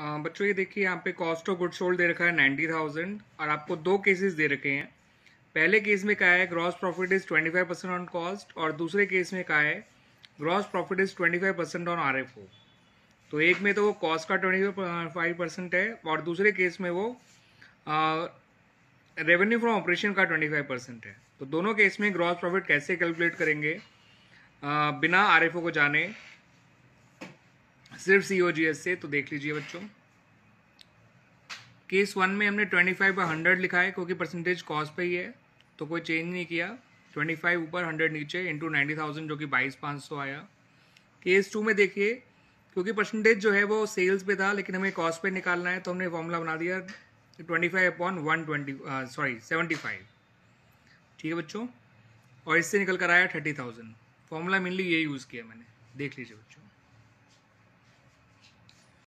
बच्चों ये देखिए यहाँ पे कॉस्ट ऑफ गुड सोल्ड दे रखा है नाइन्टी थाउजेंड और आपको दो केसेस दे रखे हैं पहले केस में कहा है gross profit is twenty five percent on cost और दूसरे केस में कहा है gross profit is twenty five percent on R F O तो एक में तो वो कॉस्ट का ट्वेंटी फाइव परसेंट है और दूसरे केस में वो रेवेन्यू फ्रॉम ऑपरेशन का ट्वेंटी फाइव परसेंट है तो दोनों केस में ग्रॉस प्रॉफिट कैसे कैलकुलेट करेंगे आ, बिना आर एफ ओ को जाने सिर्फ सी ओ जी एस से तो देख लीजिए बच्चों केस वन में हमने ट्वेंटी फाइव पर हंड्रेड लिखा है क्योंकि परसेंटेज कॉस्ट पे ही है तो कोई चेंज नहीं किया ट्वेंटी फाइव ऊपर हंड्रेड नीचे इंटू नाइन्टी थाउजेंड जो कि बाईस पाँच सौ आया केस टू में देखिए क्योंकि परसेंटेज जो है वो सेल्स पे था लेकिन हमें कॉस्ट पे निकालना है तो हमने फॉर्मूला बना दिया twenty five upon one twenty sorry seventy five ठीक है बच्चों और इससे निकल कर आया थर्टी थाउजेंड फॉर्मूला मेनली ये यूज़ किया मैंने देख लीजिए बच्चों